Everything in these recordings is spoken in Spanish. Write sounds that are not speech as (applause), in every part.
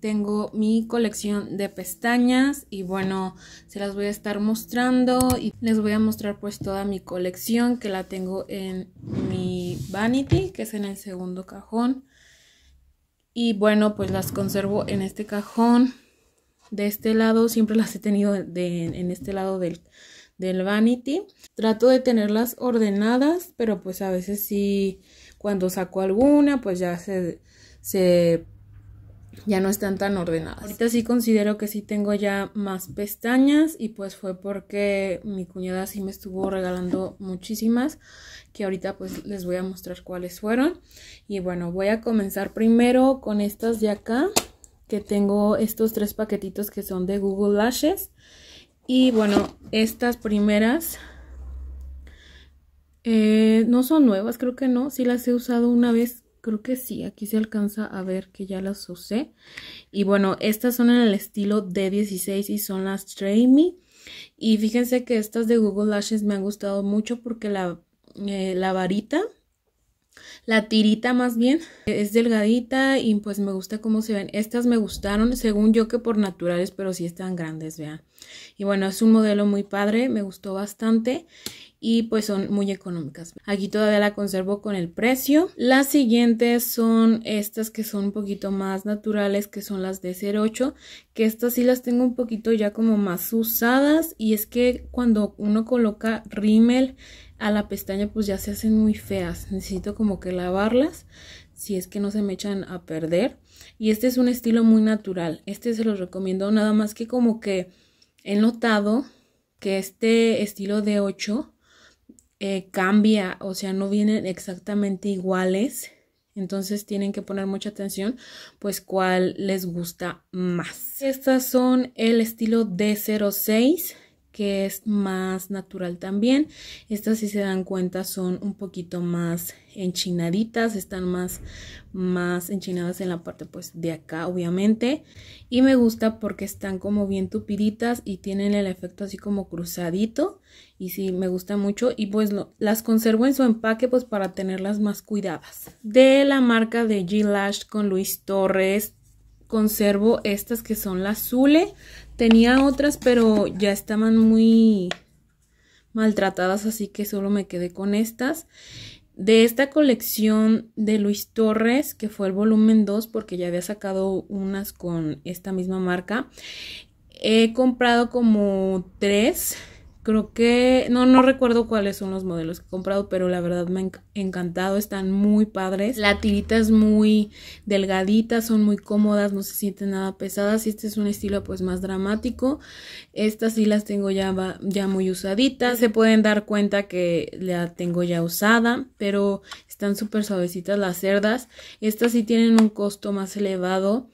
tengo mi colección de pestañas y bueno, se las voy a estar mostrando y les voy a mostrar pues toda mi colección que la tengo en mi vanity, que es en el segundo cajón. Y bueno, pues las conservo en este cajón. De este lado, siempre las he tenido en este lado del, del vanity. Trato de tenerlas ordenadas, pero pues a veces sí, cuando saco alguna, pues ya se, se ya no están tan ordenadas. Ahorita sí considero que sí tengo ya más pestañas y pues fue porque mi cuñada sí me estuvo regalando muchísimas que ahorita pues les voy a mostrar cuáles fueron. Y bueno, voy a comenzar primero con estas de acá que tengo estos tres paquetitos que son de Google Lashes. Y bueno, estas primeras eh, no son nuevas, creo que no, sí las he usado una vez creo que sí, aquí se alcanza a ver que ya las usé. Y bueno, estas son en el estilo D16 y son las Stray Y fíjense que estas de Google Lashes me han gustado mucho porque la, eh, la varita, la tirita más bien, es delgadita y pues me gusta cómo se ven. Estas me gustaron, según yo que por naturales, pero sí están grandes, vean. Y bueno, es un modelo muy padre, me gustó bastante y pues son muy económicas. Aquí todavía la conservo con el precio. Las siguientes son estas que son un poquito más naturales, que son las de 08, que estas sí las tengo un poquito ya como más usadas y es que cuando uno coloca rímel a la pestaña pues ya se hacen muy feas, necesito como que lavarlas si es que no se me echan a perder y este es un estilo muy natural, este se los recomiendo nada más que como que he notado que este estilo de 8 eh, cambia, o sea, no vienen exactamente iguales. Entonces tienen que poner mucha atención, pues cuál les gusta más. Estas son el estilo D06 que es más natural también. Estas si se dan cuenta son un poquito más enchinaditas, están más, más enchinadas en la parte pues de acá obviamente. Y me gusta porque están como bien tupiditas y tienen el efecto así como cruzadito. Y sí, me gusta mucho y pues las conservo en su empaque pues para tenerlas más cuidadas. De la marca de G-Lash con Luis Torres conservo estas que son las Zule. Tenía otras, pero ya estaban muy maltratadas, así que solo me quedé con estas. De esta colección de Luis Torres, que fue el volumen 2, porque ya había sacado unas con esta misma marca, he comprado como tres Creo que no no recuerdo cuáles son los modelos que he comprado, pero la verdad me han encantado, están muy padres. La tirita es muy delgadita, son muy cómodas, no se sienten nada pesadas. Y este es un estilo pues más dramático. Estas sí las tengo ya ya muy usaditas. Se pueden dar cuenta que la tengo ya usada, pero están súper suavecitas las cerdas. Estas sí tienen un costo más elevado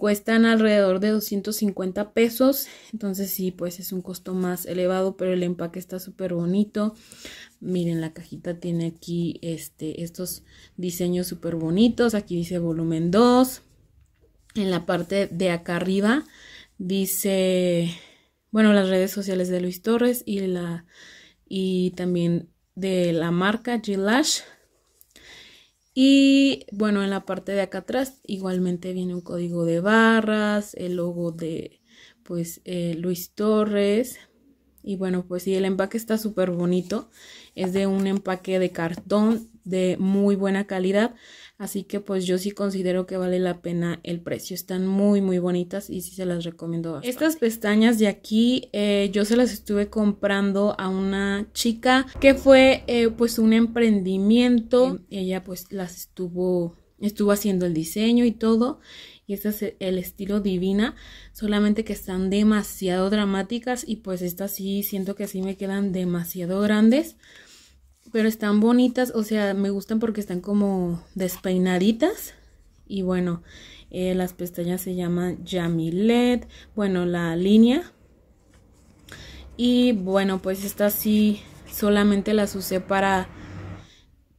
cuestan alrededor de 250 pesos. Entonces sí, pues es un costo más elevado, pero el empaque está súper bonito. Miren, la cajita tiene aquí este, estos diseños súper bonitos. Aquí dice volumen 2. En la parte de acá arriba dice, bueno, las redes sociales de Luis Torres y, la, y también de la marca G-Lash. Y bueno, en la parte de acá atrás igualmente viene un código de barras, el logo de pues eh, Luis Torres, y bueno, pues sí, el empaque está súper bonito. Es de un empaque de cartón de muy buena calidad. Así que pues yo sí considero que vale la pena el precio. Están muy muy bonitas y sí se las recomiendo Estas pestañas de aquí eh, yo se las estuve comprando a una chica que fue eh, pues un emprendimiento. Ella pues las estuvo estuvo haciendo el diseño y todo. Y este es el estilo divina, solamente que están demasiado dramáticas y pues estas sí siento que así me quedan demasiado grandes. Pero están bonitas, o sea, me gustan porque están como despeinaditas. Y bueno, eh, las pestañas se llaman Jamilet, bueno, la línea. Y bueno, pues estas sí solamente las usé para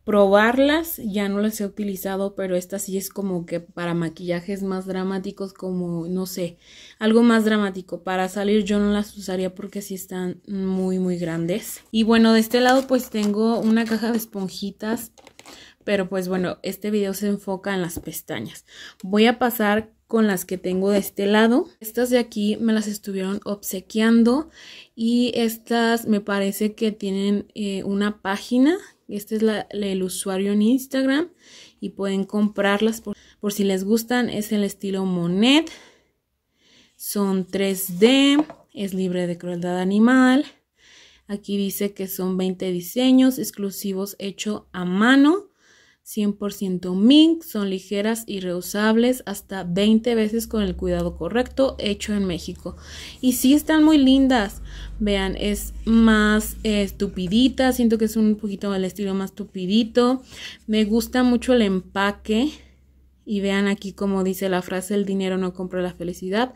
probarlas, ya no las he utilizado, pero esta sí es como que para maquillajes más dramáticos, como no sé, algo más dramático. Para salir yo no las usaría porque sí están muy muy grandes. Y bueno, de este lado pues tengo una caja de esponjitas, pero pues bueno, este video se enfoca en las pestañas. Voy a pasar con las que tengo de este lado. Estas de aquí me las estuvieron obsequiando y estas me parece que tienen eh, una página este es el usuario en Instagram y pueden comprarlas por, por si les gustan. Es el estilo Monet. Son 3D. Es libre de crueldad animal. Aquí dice que son 20 diseños exclusivos hechos a mano 100% mink, son ligeras y reusables hasta 20 veces con el cuidado correcto hecho en México. Y sí están muy lindas, vean, es más eh, estupidita, siento que es un poquito el estilo más estupidito. me gusta mucho el empaque y vean aquí como dice la frase, el dinero no compra la felicidad,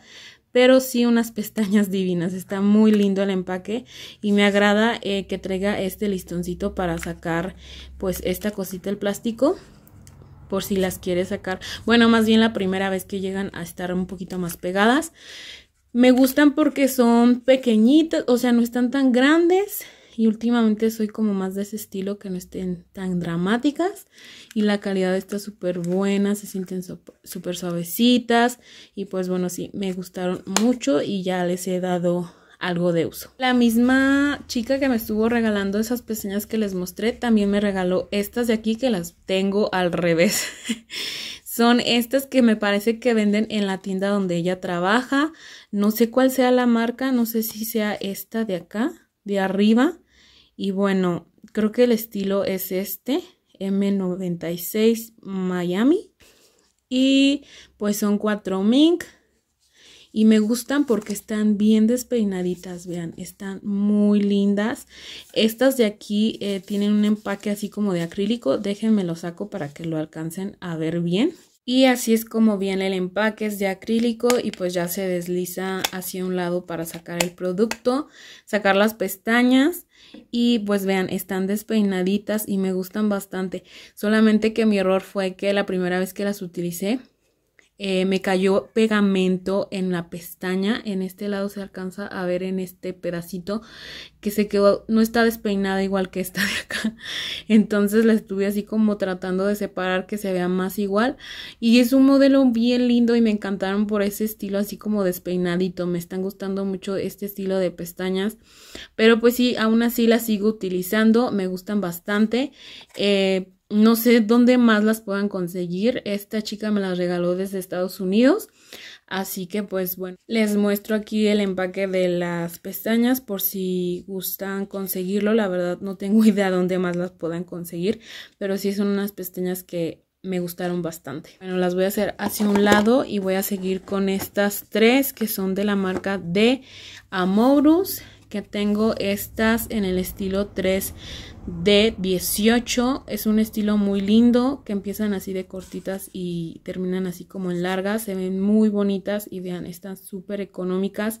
pero sí unas pestañas (laughs) divinas. Está muy lindo el empaque y me agrada eh, que traiga este listoncito para sacar pues esta cosita el plástico por si las quiere sacar. Bueno, más bien la primera vez que llegan a estar un poquito más pegadas. Me gustan porque son pequeñitas, o sea, no están tan grandes y últimamente soy como más de ese estilo que no estén tan dramáticas y la calidad está súper buena, se sienten súper suavecitas y pues bueno, sí, me gustaron mucho y ya les he dado algo de uso. La misma chica que me estuvo regalando esas pestañas que les mostré también me regaló estas de aquí que las tengo al revés. (laughs) Son estas que me parece que venden en la tienda donde ella trabaja. No sé cuál sea la marca, no sé si sea esta de acá, de arriba. Y bueno, creo que el estilo es este, M96 Miami. Y pues son cuatro mink. Y me gustan porque están bien despeinaditas, vean, están muy lindas. Estas de aquí eh, tienen un empaque así como de acrílico. Déjenme lo saco para que lo alcancen a ver bien. Y así es como viene el empaque, es de acrílico y pues ya se desliza hacia un lado para sacar el producto, sacar las pestañas y pues vean, están despeinaditas y me gustan bastante. Solamente que mi error fue que la primera vez que las utilicé eh, me cayó pegamento en la pestaña, en este lado se alcanza a ver en este pedacito que se quedó, no está despeinada igual que esta de acá, (laughs) entonces la estuve así como tratando de separar que se vea más igual y es un modelo bien lindo y me encantaron por ese estilo así como despeinadito, me están gustando mucho este estilo de pestañas, pero pues sí, aún así la sigo utilizando, me gustan bastante, eh, no sé dónde más las puedan conseguir. Esta chica me las regaló desde Estados Unidos. Así que pues bueno, les muestro aquí el empaque de las pestañas por si gustan conseguirlo. La verdad no tengo (laughs) idea dónde más las puedan conseguir, pero sí son unas pestañas que me gustaron bastante. Bueno, las voy a hacer hacia un lado y voy a seguir con estas tres que son de la marca de Amorus que tengo estas en el estilo 3 d 18 es un estilo muy lindo que empiezan así de cortitas y terminan así como en largas se ven muy bonitas y vean están súper económicas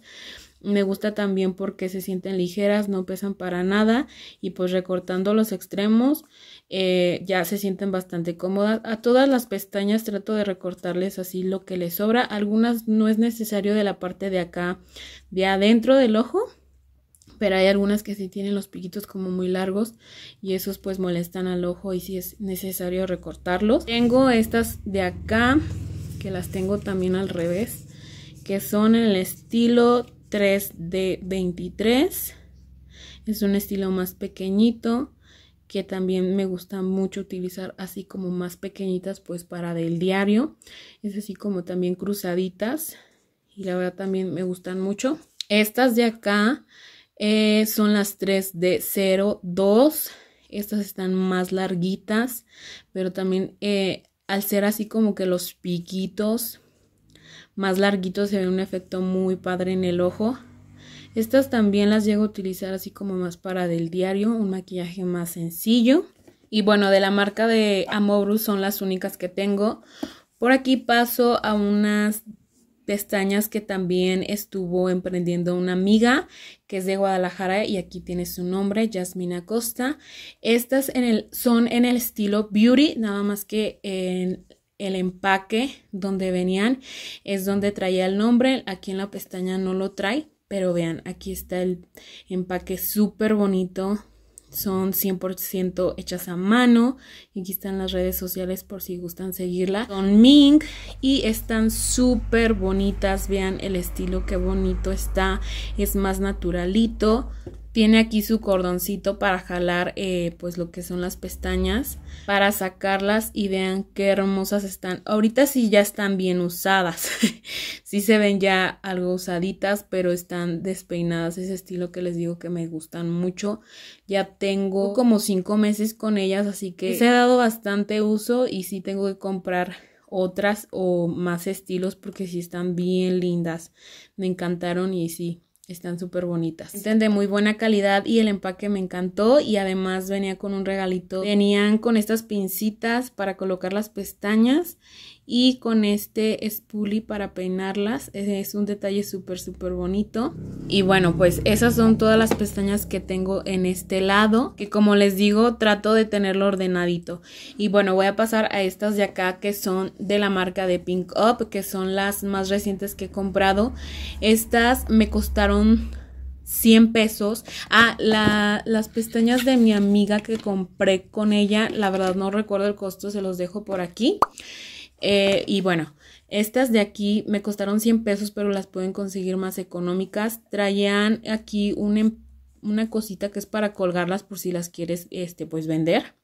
me gusta también porque se sienten ligeras no pesan para nada y pues recortando los extremos eh, ya se sienten bastante cómodas a todas las pestañas trato de recortarles así lo que les sobra algunas no es necesario de la parte de acá de adentro del ojo pero hay algunas que sí tienen los piquitos como muy largos y esos pues molestan al ojo y si es necesario recortarlos. Tengo estas de acá que las tengo también al revés que son el estilo 3D23. Es un estilo más pequeñito que también me gusta mucho utilizar así como más pequeñitas pues para del diario. Es así como también cruzaditas y la verdad también me gustan mucho. Estas de acá eh, son las 3 de 02. Estas están más larguitas, pero también eh, al ser así como que los piquitos más larguitos se ve un efecto muy padre en el ojo. Estas también las llego a utilizar así como más para del diario, un maquillaje más sencillo. Y bueno, de la marca de Amobrus son las únicas que tengo. Por aquí paso a unas pestañas que también estuvo emprendiendo una amiga que es de Guadalajara y aquí tiene su nombre, Yasmina Costa. Estas en el, son en el estilo beauty, nada más que en el empaque donde venían es donde traía el nombre, aquí en la pestaña no lo trae, pero vean, aquí está el empaque súper bonito son 100% hechas a mano. Y aquí están las redes sociales por si gustan seguirla. Son mink y están súper bonitas. Vean el estilo, qué bonito está. Es más naturalito. Tiene aquí su cordoncito para jalar eh, pues lo que son las pestañas, para sacarlas y vean qué hermosas están. Ahorita sí ya están bien usadas, (laughs) sí se ven ya algo usaditas, pero están despeinadas, ese estilo que les digo que me gustan mucho. Ya tengo como cinco meses con ellas, así que se ha dado bastante uso y sí tengo que comprar otras o más estilos porque sí están bien lindas. Me encantaron y sí, están súper bonitas. Están de muy buena calidad y el empaque me encantó. Y además venía con un regalito. Venían con estas pincitas para colocar las pestañas. Y con este spoolie para peinarlas. Es, es un detalle súper, súper bonito. Y bueno, pues esas son todas las pestañas que tengo en este lado. Que como les digo, trato de tenerlo ordenadito. Y bueno, voy a pasar a estas de acá que son de la marca de Pink Up. Que son las más recientes que he comprado. Estas me costaron 100 pesos. Ah, las pestañas de mi amiga que compré con ella, la verdad no recuerdo el costo, se los dejo por aquí. Eh, y bueno, estas de aquí me costaron 100 pesos, pero las pueden conseguir más económicas. Traían aquí em, una cosita que es para colgarlas por si las quieres, este, pues vender.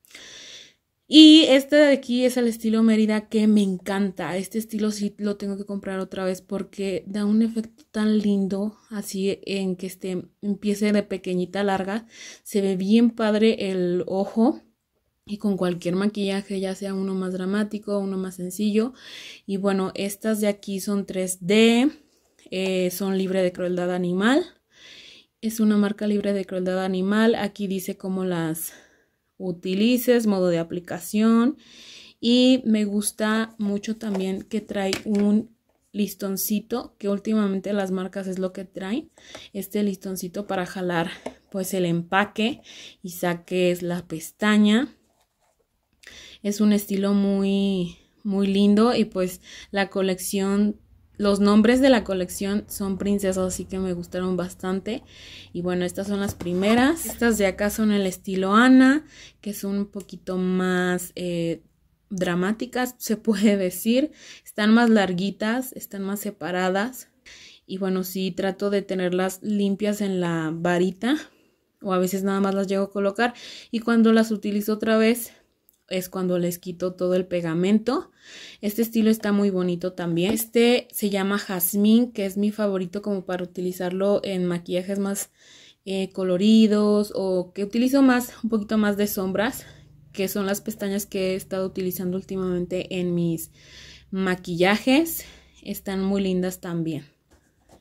Y este de aquí es el estilo Mérida que me encanta. Este estilo sí lo tengo que comprar otra vez porque da un efecto tan lindo, así en que este, empiece de pequeñita larga. Se ve bien padre el ojo y con cualquier maquillaje, ya sea uno más dramático, uno más sencillo. Y bueno, estas de aquí son 3D, eh, son libre de crueldad animal. Es una marca libre de crueldad animal. Aquí dice como las utilices, modo de aplicación. Y me gusta mucho también que trae un listoncito, que últimamente las marcas es lo que traen, este listoncito para jalar pues el empaque y saques la pestaña. Es un estilo muy, muy lindo y pues la colección los nombres de la colección son princesas, así que me gustaron bastante. Y bueno, estas son las primeras. Estas de acá son el estilo Ana, que son un poquito más eh, dramáticas, se puede (laughs) decir. Están más larguitas, están más separadas. Y bueno, sí trato de tenerlas limpias en la varita. O a veces nada más las llego a colocar. Y cuando las utilizo otra vez, es cuando les quito todo el pegamento. Este estilo está muy bonito también. Este se llama jazmín, que es mi favorito como para utilizarlo en maquillajes más eh, coloridos o que utilizo más, un poquito más de sombras, que son las pestañas que he estado utilizando últimamente en mis maquillajes. Están muy lindas también.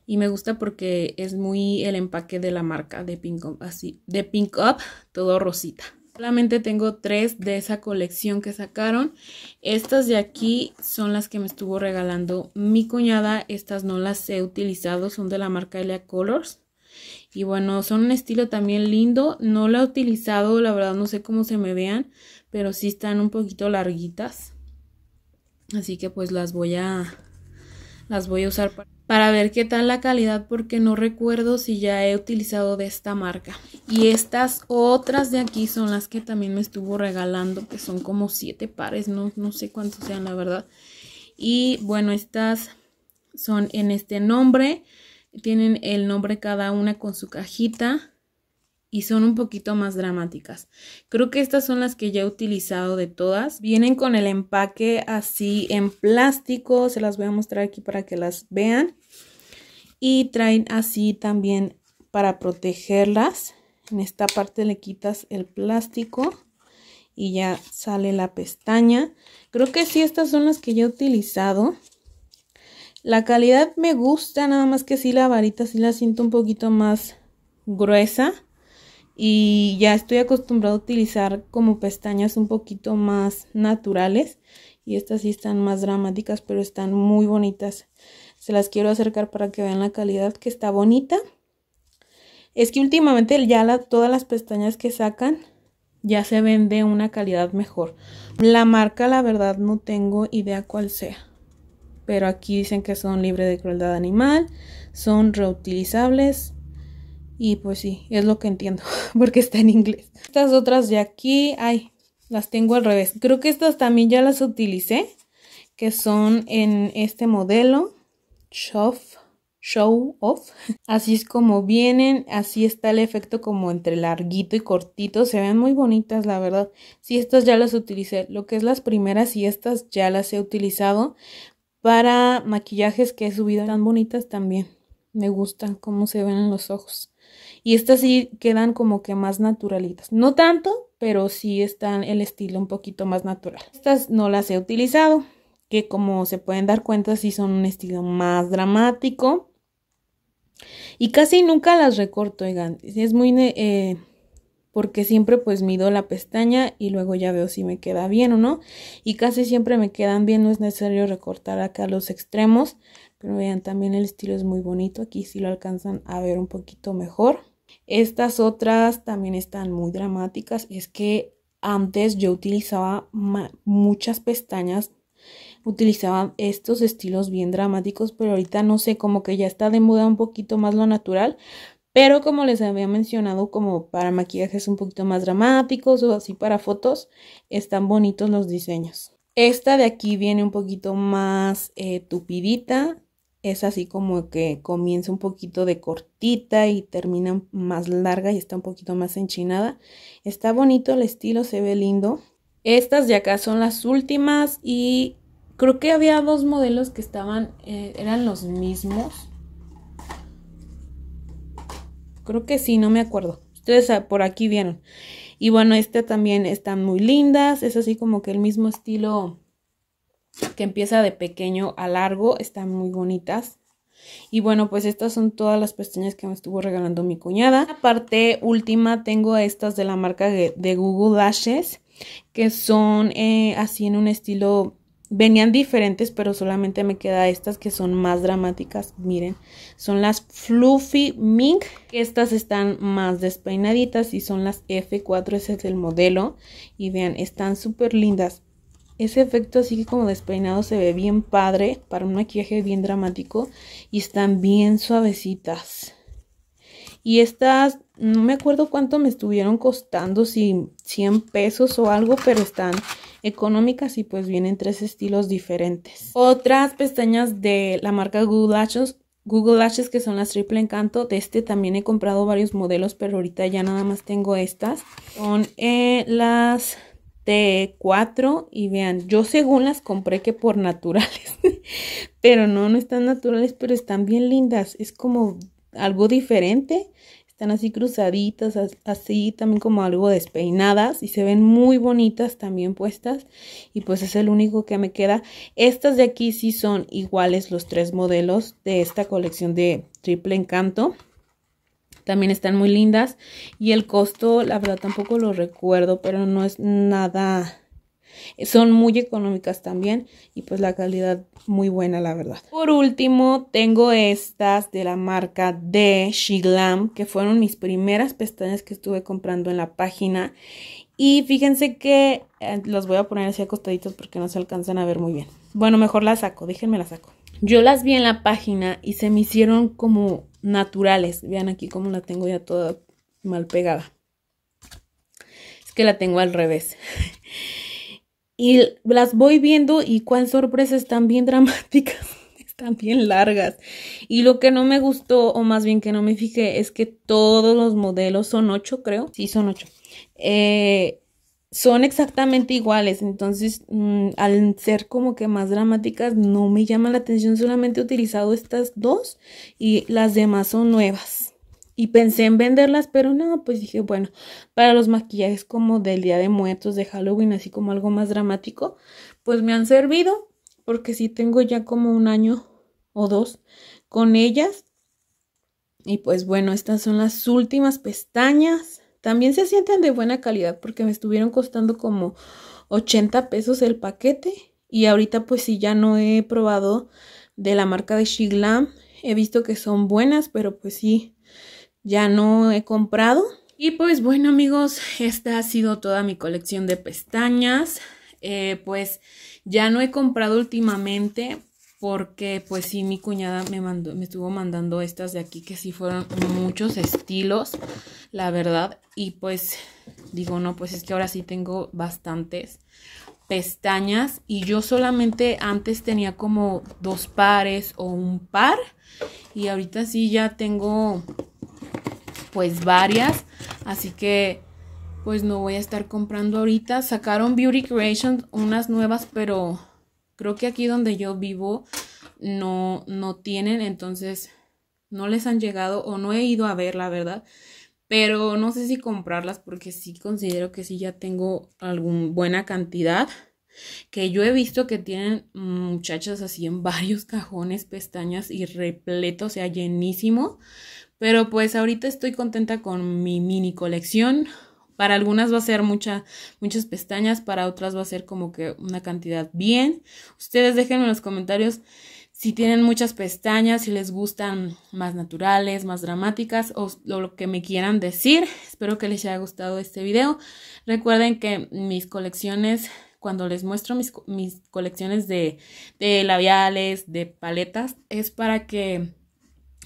Y me gusta porque es muy el empaque de la marca de Pink así, de Pink Up, todo rosita. Solamente tengo tres de esa colección que sacaron. Estas de aquí son las que me estuvo regalando mi cuñada. Estas no las he utilizado, son de la marca Elia Colors. Y bueno, son un estilo también lindo. No la he utilizado, la verdad no sé cómo se me vean, pero sí están un poquito larguitas. Así que pues las voy a las voy a usar para, ver qué tal la calidad porque no recuerdo si ya he utilizado de esta marca. Y estas otras de aquí son las que también me estuvo regalando, que son como siete pares, no, no sé cuántos sean la verdad. Y bueno, estas son en este nombre, tienen el nombre cada una con su cajita y son un poquito más dramáticas. Creo que estas son las que ya he utilizado de todas. Vienen con el empaque así en plástico, se las voy a mostrar aquí para que las vean. Y traen así también para protegerlas. En esta parte le quitas el plástico y ya sale la pestaña. Creo que sí, estas son las que ya he utilizado. La calidad me gusta, nada más que sí la varita sí la siento un poquito más gruesa y ya estoy acostumbrado a utilizar como pestañas un poquito más naturales y estas sí están más dramáticas pero están muy bonitas se las quiero acercar para que vean la calidad que está bonita es que últimamente ya todas las pestañas que sacan ya se ven de una calidad mejor la marca la verdad no tengo idea cuál sea pero aquí dicen que son libres de crueldad animal son reutilizables y pues sí, es lo que entiendo, (laughs) porque está en inglés. Estas otras de aquí, ay, las tengo al revés. Creo que estas también ya las utilicé, que son en este modelo. Show, show off. (laughs) Así es como vienen, así está el efecto como entre larguito y cortito. Se ven muy bonitas, la verdad. Sí, estas ya las utilicé. Lo que es las primeras y estas ya las he utilizado para maquillajes que he subido tan bonitas también. Me gustan cómo se ven en los ojos. Y estas sí quedan como que más naturalitas. No tanto, pero sí están el estilo un poquito más natural. Estas no las he utilizado, que como se pueden dar cuenta sí son un estilo más dramático. Y casi nunca las recorto, oigan. Es muy... Eh, porque siempre pues mido la pestaña y luego ya veo si me queda bien o no. Y casi siempre me quedan bien, no es necesario recortar acá los extremos. Pero vean, también el estilo es muy bonito. Aquí sí lo alcanzan a ver un poquito mejor. Estas otras también están muy dramáticas. Es que antes yo utilizaba muchas pestañas, utilizaba estos estilos bien dramáticos, pero ahorita no sé, como que ya está de moda un poquito más lo natural. Pero como les había mencionado, como para maquillajes un poquito más dramáticos o así para fotos, están bonitos los diseños. Esta de aquí viene un poquito más eh, tupidita, es así como que comienza un poquito de cortita y termina más larga y está un poquito más enchinada. Está bonito el estilo, se ve lindo. Estas de acá son las últimas y creo que había dos modelos que estaban, eh, eran los mismos. Creo que sí, no me acuerdo. Ustedes ah, por aquí vieron. Y bueno, esta también están muy lindas. Es así como que el mismo estilo que empieza de pequeño a largo, están muy bonitas. Y bueno, pues estas son todas las pestañas que me estuvo regalando mi cuñada. aparte parte última tengo estas de la marca de Google Dashes. que son eh, así en un estilo... Venían diferentes, pero solamente me queda estas que son más dramáticas. Miren, son las Fluffy Mink. Estas están más despeinaditas y son las F4. Ese es el modelo. Y vean, están súper lindas. Ese efecto así como despeinado se ve bien padre para un maquillaje bien dramático y están bien suavecitas. Y estas, no me acuerdo cuánto me estuvieron costando, si 100 pesos o algo, pero están económicas y pues vienen tres estilos diferentes. Otras pestañas de la marca Google Lashes, Google Lashes que son las triple encanto. De este también he comprado varios modelos, pero ahorita ya nada más tengo estas. Son eh, las T4 y vean, yo según las compré que por naturales, (laughs) pero no, no están naturales, pero están bien lindas, es como algo diferente, están así cruzaditas, así también como algo despeinadas y se ven muy bonitas también puestas y pues es el único que me queda. Estas de aquí sí son iguales los tres modelos de esta colección de triple encanto. También están muy lindas. Y el costo, la verdad tampoco lo recuerdo, pero no es nada. Son muy económicas también y pues la calidad muy buena, la verdad. Por último, tengo estas de la marca de Shiglam, que fueron mis primeras pestañas que estuve comprando en la página. Y fíjense que los eh, las voy a poner así costaditos porque no se alcanzan a ver muy bien. Bueno, mejor las saco, déjenme las saco. Yo las vi en la página y se me hicieron como naturales. Vean aquí cómo la tengo ya toda mal pegada. Es que la tengo al revés. (laughs) Y las voy viendo y cuán sorpresas, están bien (laughs) dramáticas, están bien largas. Y lo que no me gustó, o más bien que no me fijé, es que todos los modelos son ocho, creo. Sí, son ocho. Eh, son exactamente iguales, entonces mm, al ser como que más dramáticas no me llama la atención, solamente he utilizado estas dos y las demás son nuevas. Y pensé en venderlas, pero no, pues dije, bueno, para los maquillajes como del Día de Muertos, de Halloween, así como algo más dramático, pues me han servido, porque sí tengo ya como un año o dos con ellas. Y pues bueno, estas son las últimas pestañas. También se sienten de buena calidad porque me estuvieron costando como 80 pesos el paquete y ahorita pues sí ya no he probado de la marca de Shiglam. He visto que son buenas, pero pues sí, ya no he comprado. Y pues bueno amigos, esta ha sido toda mi colección de pestañas. Eh, pues ya no he comprado últimamente porque pues sí mi cuñada me mandó me estuvo mandando estas de aquí que sí fueron muchos estilos la verdad y pues digo no pues es que ahora sí tengo bastantes pestañas y yo solamente antes tenía como dos pares o un par y ahorita sí ya tengo pues varias así que pues no voy a estar comprando ahorita sacaron Beauty creations unas nuevas pero Creo que aquí donde yo vivo no, no tienen, entonces no les han llegado o no he ido a ver, la verdad. Pero no sé si comprarlas porque sí considero que sí ya tengo alguna buena cantidad. Que yo he visto que tienen muchachas así en (laughs) varios cajones, pestañas y repleto, o sea, llenísimo. Pero pues ahorita estoy contenta con mi mini colección. Para algunas va a ser muchas pestañas, para otras va a ser como que una cantidad bien. Ustedes déjenme en los comentarios si tienen muchas pestañas, si les gustan más naturales, más dramáticas o lo que me quieran decir. Espero que les haya gustado este video. Recuerden que mis colecciones, cuando les muestro mis, colecciones de labiales, de paletas, es para que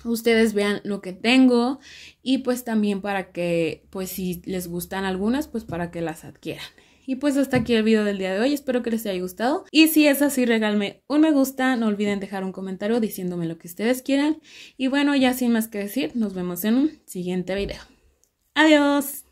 ustedes vean lo que tengo y pues también para que, pues si les gustan algunas, pues para que las adquieran. Y pues hasta aquí el video del día de hoy, espero que les haya gustado. Y si es así, regalme un me gusta, no olviden dejar un comentario diciéndome lo que ustedes quieran. Y bueno, ya sin más que decir, nos vemos en un siguiente video. Adiós.